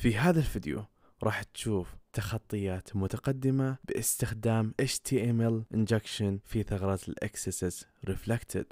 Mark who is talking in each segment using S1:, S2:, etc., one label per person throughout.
S1: في هذا الفيديو راح تشوف تخطيات متقدمة باستخدام HTML injection في ثغرة XSS reflected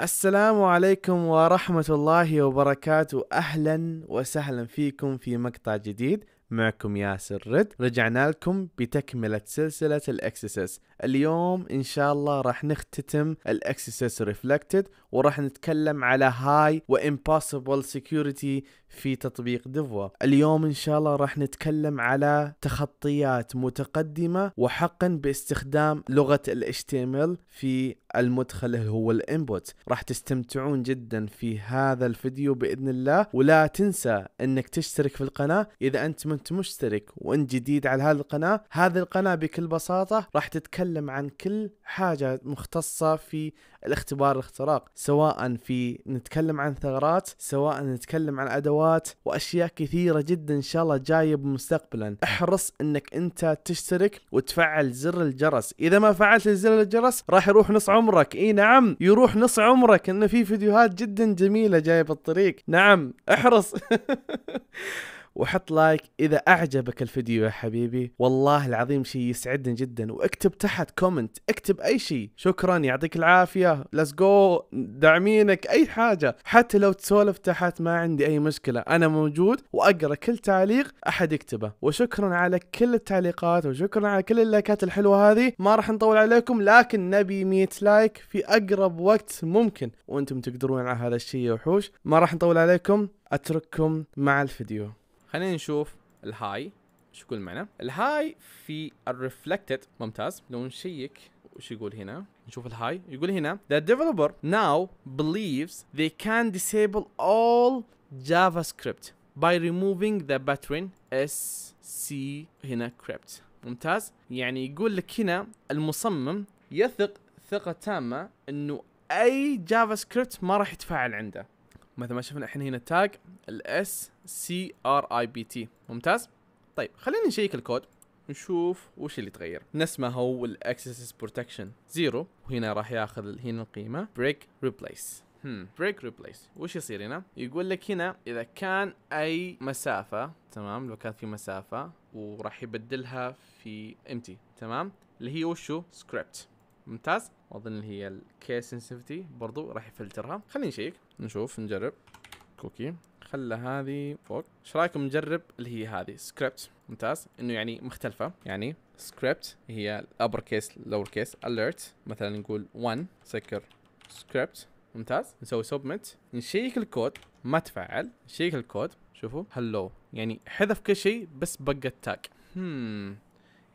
S1: السلام عليكم ورحمة الله وبركاته أهلا وسهلا فيكم في مقطع جديد معكم ياسر رد رجعنا لكم بتكملة سلسلة الاكسسس اليوم ان شاء الله راح نختتم الاكسسس ريفلكتد وراح نتكلم على هاي وامبوسيبل سيكوريتي في تطبيق دفوا اليوم إن شاء الله راح نتكلم على تخطيات متقدمة وحقا باستخدام لغة ال HTML في المدخل اللي هو الانبوت راح تستمتعون جدا في هذا الفيديو بإذن الله ولا تنسى أنك تشترك في القناة إذا أنت منت مشترك وأنت جديد على هذه القناة هذه القناة بكل بساطة راح تتكلم عن كل حاجة مختصة في الاختبار الاختراق سواء في نتكلم عن ثغرات سواء نتكلم عن أدوات وفيديوهات واشياء كثيره جدا ان شاء الله جايه مستقبلا احرص انك انت تشترك وتفعل زر الجرس اذا ما فعلت زر الجرس راح يروح نص عمرك اي نعم يروح نص عمرك انه في فيديوهات جدا جميله جايه الطريق نعم احرص وحط لايك اذا اعجبك الفيديو يا حبيبي والله العظيم شيء يسعدني جدا واكتب تحت كومنت اكتب اي شيء شكرا يعطيك العافيه ليتس جو داعمينك اي حاجه حتى لو تسولف تحت ما عندي اي مشكله انا موجود واقرا كل تعليق احد يكتبه وشكرا على كل التعليقات وشكرا على كل اللايكات الحلوه هذه ما راح نطول عليكم لكن نبي 100 لايك في اقرب وقت ممكن وانتم تقدرون على هذا الشيء يا وحوش ما راح نطول عليكم اترككم مع الفيديو خلينا نشوف الهاي شو يقول معنى الهاي في الريفلكتد ممتاز لو نشيك وش يقول هنا نشوف الهاي يقول هنا the developer now believes they can disable all JavaScript by removing the patron SC هنا crypt ممتاز يعني يقول لك هنا المصمم يثق ثقة تامة انه اي جافا سكريبت ما راح يتفاعل عنده مثل ما شفنا الحين هنا التاج الاس سي ار اي بي تي ممتاز طيب خلينا نشيك الكود نشوف وش اللي تغير نسمه هو الاكسس بروتكشن زيرو وهنا راح ياخذ هنا القيمه بريك ريبليس هم بريك ريبليس وش يصير هنا يقول لك هنا اذا كان اي مسافه تمام لو كان في مسافه وراح يبدلها في امتي تمام اللي هي وشو سكريبت ممتاز اظن اللي هي الكيس سنسيفتي برضو راح يفلترها خلينا نشيك نشوف نجرب كوكي خلى هذه فوق ايش رايكم نجرب اللي هي هذه سكريبت ممتاز انه يعني مختلفه يعني سكريبت هي الابر كيس لور كيس اليرت مثلا نقول 1 سكر سكريبت ممتاز نسوي سبمت نشيك الكود ما تفعل نشيك الكود شوفوا هلو يعني حذف كل شيء بس بقى التاج hmm.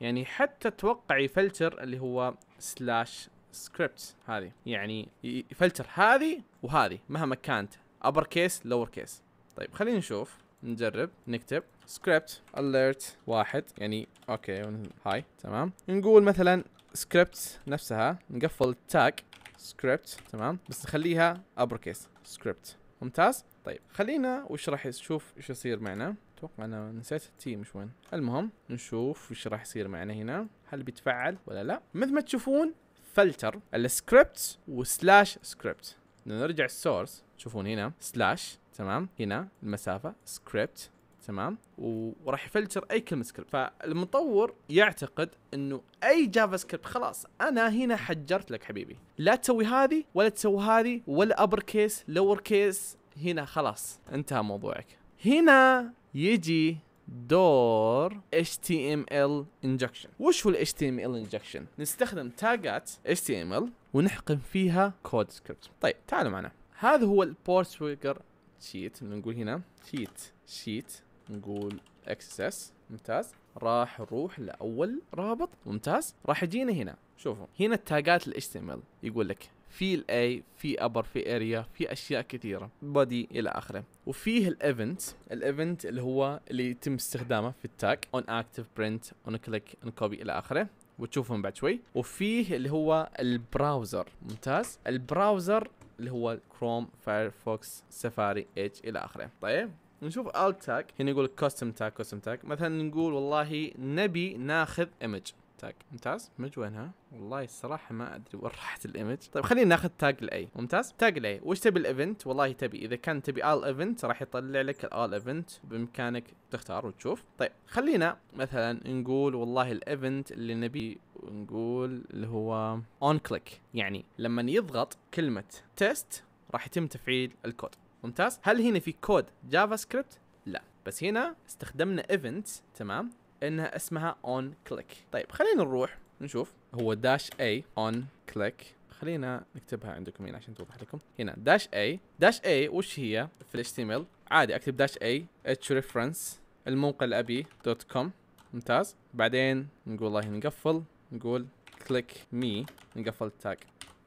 S1: يعني حتى اتوقع يفلتر اللي هو سلاش سكريبت هذه يعني يفلتر هذه وهذه مهما كانت ابر كيس لور كيس طيب خلينا نشوف نجرب نكتب سكريبت اليرت واحد يعني اوكي هاي تمام نقول مثلا سكريبت نفسها نقفل التاج سكريبت تمام بس نخليها ابر كيس سكريبت ممتاز طيب خلينا وش راح نشوف ايش يصير معنا اتوقع انا نسيت التي مش وين المهم نشوف وش راح يصير معنا هنا هل بيتفعل ولا لا مثل ما تشوفون فلتر السكريبت وسلاش سكريبت نرجع السورس تشوفون هنا سلاش تمام هنا المسافه سكريبت تمام وراح يفلتر اي كلمه سكريبت فالمطور يعتقد انه اي جافا سكريبت خلاص انا هنا حجرت لك حبيبي لا تسوي هذه ولا تسوي هذه ولا ابر كيس لور كيس هنا خلاص انتهى موضوعك هنا يجي دور HTML injection وش هو ال HTML injection نستخدم تاجات HTML ونحقن فيها كود سكريبت طيب تعالوا معنا هذا هو البورت تريجر شيت نقول هنا شيت شيت نقول اكسس ممتاز راح نروح لاول رابط ممتاز راح يجينا هنا شوفوا هنا التاجات الاتش تي ام ال يقول لك في الاي في ابر في اريا في اشياء كثيره بودي الى اخره وفيه الايفنت الايفنت اللي هو اللي يتم استخدامه في التاج اون اكتف برنت اون كليك اون كوبي الى اخره وتشوفهم بعد شوي وفيه اللي هو البراوزر ممتاز البراوزر اللي هو كروم فايرفوكس سفاري اتش الى اخره طيب نشوف الت تاج هنا يقول كاستم تاج كاستم تاج مثلا نقول والله نبي ناخذ ايمج تاج ممتاز ايمج وينها والله الصراحة ما ادري وين راحت الايمج طيب خلينا ناخذ تاج الاي ممتاز تاج الاي وش تبي الايفنت والله تبي اذا كان تبي ال ايفنت راح يطلع لك ال ايفنت بامكانك تختار وتشوف طيب خلينا مثلا نقول والله الايفنت اللي نبي نقول اللي هو اون كليك يعني لما يضغط كلمه تيست راح يتم تفعيل الكود ممتاز هل هنا في كود جافا سكريبت لا بس هنا استخدمنا ايفنت تمام انها اسمها اون كليك طيب خلينا نروح نشوف هو داش اي اون كليك خلينا نكتبها عندكم هنا عشان توضح لكم هنا داش اي داش اي وش هي في الاتش تي ام عادي اكتب داش اي اتش ريفرنس الموقع الابي دوت كوم ممتاز بعدين نقول الله نقفل نقول كليك مي نقفل التاج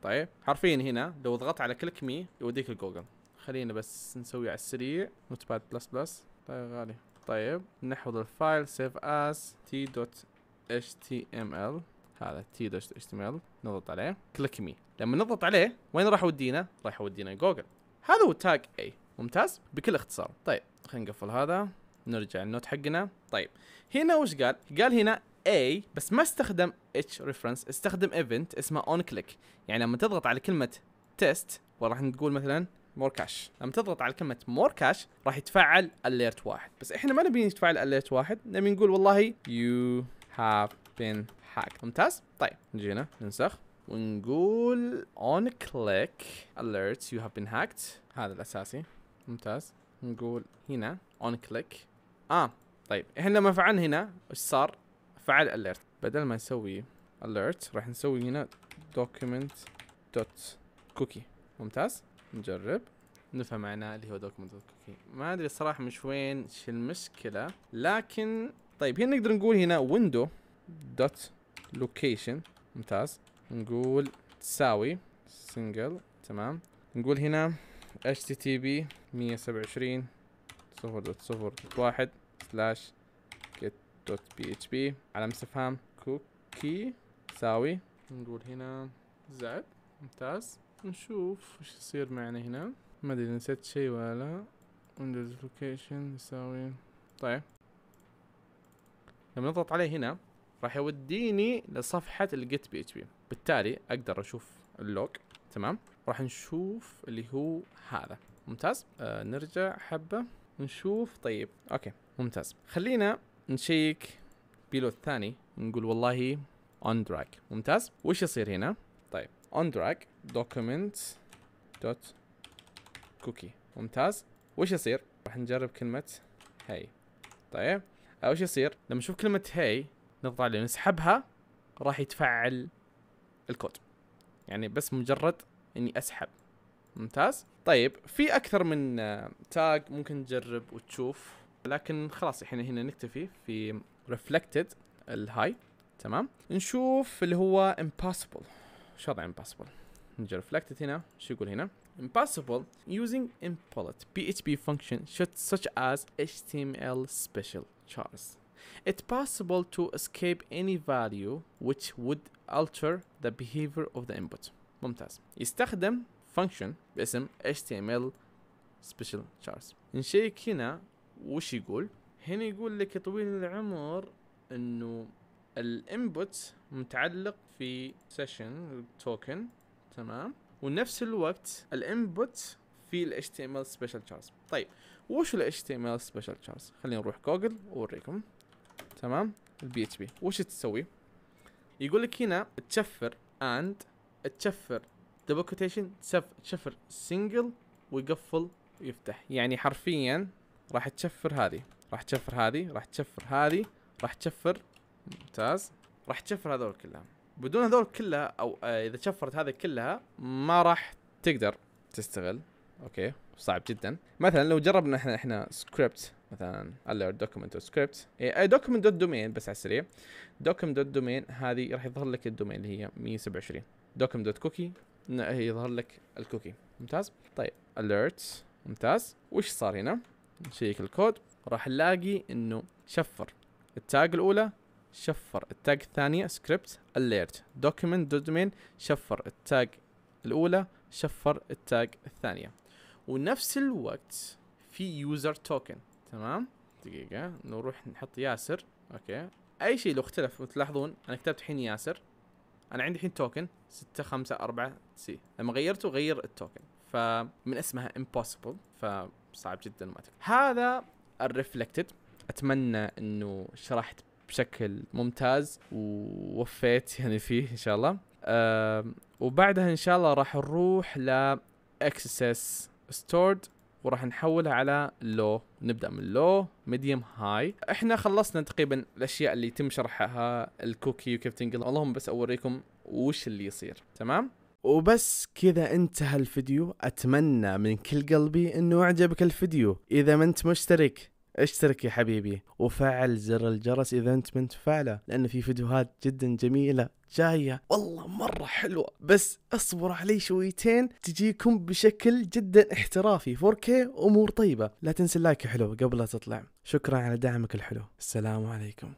S1: طيب حرفيا هنا لو ضغطت على كليك مي يوديك لجوجل خلينا بس نسوي على السريع نوت باد بلس بلس طيب غالي طيب نحفظ الفايل سيف اس تي دوت اتش تي ام ال هذا تي دوت اتش تي ام ال نضغط عليه كليك مي لما نضغط عليه وين راح يودينا؟ راح يودينا جوجل هذا هو تاج اي ممتاز بكل اختصار طيب خلينا نقفل هذا نرجع النوت حقنا طيب هنا وش قال؟ قال هنا A بس ما استخدم اتش ريفرنس استخدم ايفنت اسمه اون كليك يعني لما تضغط على كلمه test وراح نقول مثلا مور كاش لما تضغط على كلمه مور كاش راح يتفعل اليرت واحد بس احنا ما نبي يتفعل اليرت واحد نبي نقول والله يو هاف been hacked ممتاز طيب نجينا ننسخ ونقول اون كليك alert يو هاف been hacked هذا الاساسي ممتاز نقول هنا اون كليك اه طيب احنا لما فعلنا هنا ايش صار فعل alert بدل ما نسوي alert راح نسوي هنا document dot cookie ممتاز نجرب نفهم معناه اللي هو document dot cookie ما ادري الصراحه مش وين شو المشكله لكن طيب هنا نقدر نقول هنا window dot location ممتاز نقول تساوي single تمام نقول هنا http 127 صفر صفر واحد سلاش دوت بي اتش بي على استفهام كوكي ساوي نقول هنا زائد ممتاز نشوف وش يصير معنا هنا ما ادري نسيت شيء ولا ويندوز لوكيشن يساوي طيب لما نضغط عليه هنا راح يوديني لصفحة الجيت بي اتش بي بالتالي اقدر اشوف اللوج تمام راح نشوف اللي هو هذا ممتاز آه نرجع حبة نشوف طيب اوكي ممتاز خلينا نشيك بيلو الثاني نقول والله اون دراج ممتاز وش يصير هنا طيب اون دراج دوكيمنت دوت كوكي ممتاز وش يصير راح نجرب كلمه هاي طيب آه، وش يصير لما نشوف كلمه هاي نضغط عليها نسحبها راح يتفعل الكود يعني بس مجرد اني اسحب ممتاز طيب في اكثر من تاج آه، ممكن تجرب وتشوف لكن خلاص احنا هنا نكتفي في ريفلكتد الهاي تمام نشوف اللي هو impossible شو وضع impossible نجي reflected هنا شو يقول هنا impossible using implicit PHP function should, such as HTML special chars it's possible to escape any value which would alter the behavior of the input ممتاز يستخدم function باسم HTML special chars نشيك هنا وش يقول هنا يقول لك يا طويل العمر انه الانبوت متعلق في سيشن توكن تمام ونفس الوقت الانبوت في ال HTML special charts طيب وش ال HTML special charts خلينا نروح جوجل واوريكم تمام البي اتش بي وش تسوي يقول لك هنا تشفر اند تشفر double quotation تشفر single ويقفل ويفتح يعني حرفيا راح تشفر هذه راح تشفر هذه راح تشفر هذه راح تشفر ممتاز راح تشفر هذول كلها بدون هذول كلها او آه، اذا تشفرت هذه كلها ما راح تقدر تستغل اوكي صعب جدا مثلا لو جربنا احنا احنا سكريبت مثلا الا دوكيمنت سكريبت اي دوكيمنت دوت دومين بس على السريع دوكيمنت دوت دومين هذه راح يظهر لك الدومين اللي هي 127 دوكيمنت دوت كوكي يظهر لك الكوكي ممتاز طيب alert ممتاز وش صار هنا نشيك الكود راح نلاقي انه شفر التاج الاولى شفر التاج الثانية سكريبت اليرت دوكيمنت دوت دومين شفر التاج الأولى شفر التاج الثانية ونفس الوقت في يوزر توكن تمام دقيقة نروح نحط ياسر اوكي اي شيء لو اختلف تلاحظون انا كتبت الحين ياسر انا عندي الحين توكن ستة خمسة أربعة سي لما غيرته غير التوكن فمن اسمها impossible ف صعب جدا ما تفهم هذا الريفلكتد اتمنى انه شرحت بشكل ممتاز ووفيت يعني فيه ان شاء الله أه وبعدها ان شاء الله راح نروح ل اكسس ستورد وراح نحولها على لو نبدا من لو ميديوم هاي احنا خلصنا تقريبا الاشياء اللي يتم شرحها الكوكي وكيف تنقل اللهم بس اوريكم وش اللي يصير تمام وبس كذا انتهى الفيديو اتمنى من كل قلبي انه اعجبك الفيديو اذا ما انت مشترك اشترك يا حبيبي وفعل زر الجرس اذا انت ما انت فعله لان في فيديوهات جدا جميله جايه والله مره حلوه بس اصبر علي شويتين تجيكم بشكل جدا احترافي 4K امور طيبه لا تنسى اللايك يا حلو قبل لا تطلع شكرا على دعمك الحلو السلام عليكم